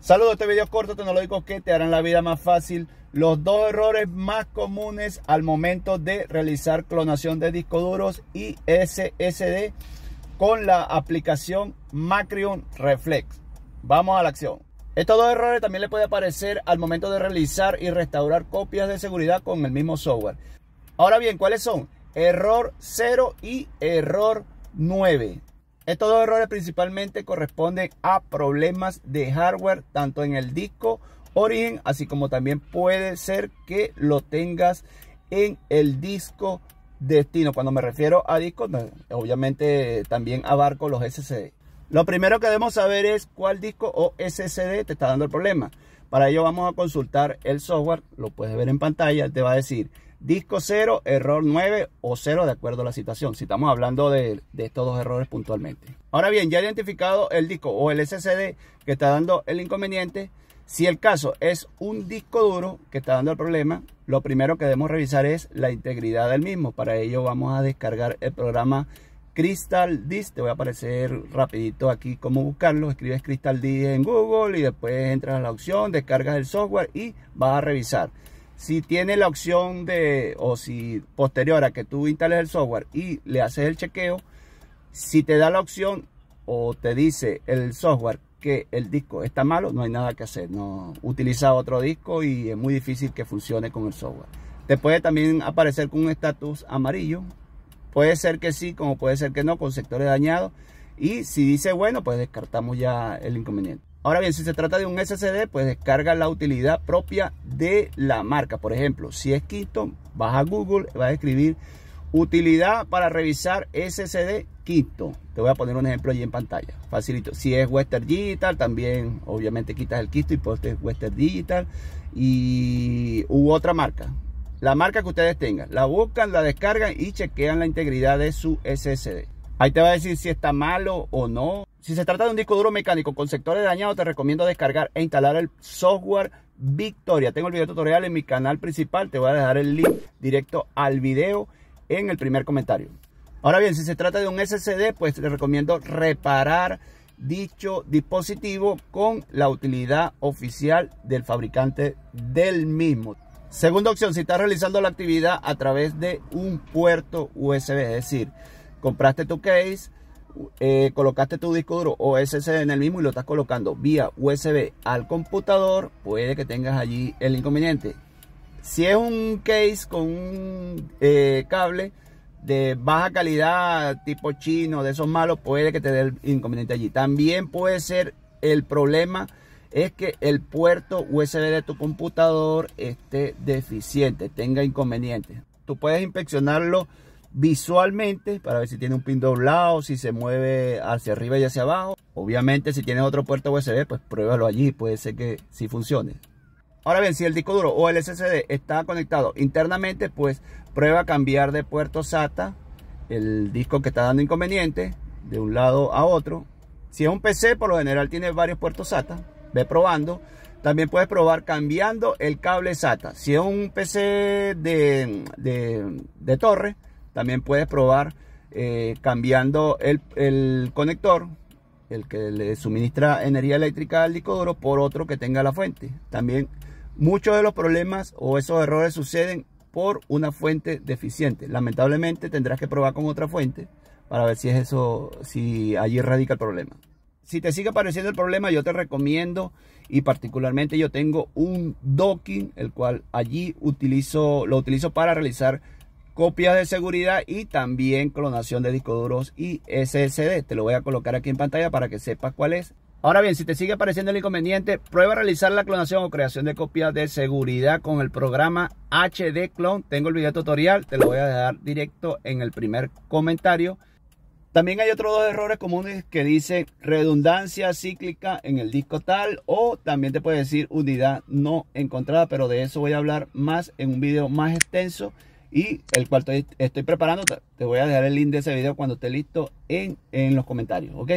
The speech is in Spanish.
Saludos, este video es corto, tecnológico que te harán la vida más fácil. Los dos errores más comunes al momento de realizar clonación de discos duros y SSD con la aplicación Macrium Reflex. Vamos a la acción. Estos dos errores también le puede aparecer al momento de realizar y restaurar copias de seguridad con el mismo software. Ahora bien, ¿cuáles son? Error 0 y error 9. Estos dos errores principalmente corresponden a problemas de hardware tanto en el disco origen, así como también puede ser que lo tengas en el disco destino. Cuando me refiero a discos, obviamente también abarco los SSD. Lo primero que debemos saber es cuál disco o SSD te está dando el problema. Para ello vamos a consultar el software, lo puedes ver en pantalla, te va a decir disco 0, error 9 o 0 de acuerdo a la situación, si estamos hablando de, estos dos errores puntualmente. Ahora bien, ya identificado el disco o el SSD que está dando el inconveniente, si el caso es un disco duro que está dando el problema, lo primero que debemos revisar es la integridad del mismo. Para ello vamos a descargar el programa Crystal Disk, te voy a aparecer rapidito aquí cómo buscarlo, escribes Crystal Disk en Google y después entras a la opción, descargas el software y vas a revisar. Si tiene la opción de, o si posterior a que tú instales el software y le haces el chequeo, si te da la opción o te dice el software que el disco está malo, no hay nada que hacer. No utiliza otro disco y es muy difícil que funcione con el software. Te puede también aparecer con un estatus amarillo Puede ser que sí, como puede ser que no, con sectores dañados. Y si dice bueno, pues descartamos ya el inconveniente. Ahora bien, si se trata de un SSD, pues descarga la utilidad propia de la marca. Por ejemplo, si es Quito, vas a Google, vas a escribir utilidad para revisar SSD quito Te voy a poner un ejemplo allí en pantalla. Facilito. Si es Western Digital, también obviamente quitas el quito y pones Western Digital. Y u otra marca la marca que ustedes tengan. La buscan, la descargan y chequean la integridad de su SSD. Ahí te va a decir si está malo o no. Si se trata de un disco duro mecánico con sectores dañados, te recomiendo descargar e instalar el software Victoria. Tengo el video tutorial en mi canal principal. Te voy a dejar el link directo al video en el primer comentario. Ahora bien, si se trata de un SSD, pues te recomiendo reparar dicho dispositivo con la utilidad oficial del fabricante del mismo. Segunda opción, si estás realizando la actividad a través de un puerto USB, es decir, compraste tu case, eh, colocaste tu disco duro o SSD en el mismo y lo estás colocando vía USB al computador, puede que tengas allí el inconveniente. Si es un case con un eh, cable de baja calidad, tipo chino, de esos malos, puede que te dé el inconveniente allí. También puede ser el problema es que el puerto USB de tu computador esté deficiente, tenga inconvenientes. Tú puedes inspeccionarlo visualmente para ver si tiene un pin doblado, si se mueve hacia arriba y hacia abajo. Obviamente si tienes otro puerto USB, pues pruébalo allí, puede ser que sí funcione. Ahora bien, si el disco duro o el SSD está conectado internamente, pues prueba a cambiar de puerto SATA el disco que está dando inconveniente de un lado a otro. Si es un PC, por lo general tiene varios puertos SATA, probando. También puedes probar cambiando el cable SATA. Si es un PC de, de, torre, también puedes probar eh, cambiando el, el, conector, el que le suministra energía eléctrica al disco duro, por otro que tenga la fuente. También muchos de los problemas o esos errores suceden por una fuente deficiente. Lamentablemente tendrás que probar con otra fuente para ver si es eso, si allí radica el problema si te sigue apareciendo el problema, yo te recomiendo y particularmente yo tengo un docking, el cual allí utilizo, lo utilizo para realizar copias de seguridad y también clonación de discos duros y SSD. Te lo voy a colocar aquí en pantalla para que sepas cuál es. Ahora bien, si te sigue apareciendo el inconveniente, prueba a realizar la clonación o creación de copias de seguridad con el programa HD Clone. Tengo el video tutorial, te lo voy a dejar directo en el primer comentario. También hay otros dos errores comunes que dice redundancia cíclica en el disco tal o también te puede decir unidad no encontrada, pero de eso voy a hablar más en un video más extenso y el cual estoy, preparando. Te voy a dejar el link de ese video cuando esté listo en, en los comentarios, ¿ok?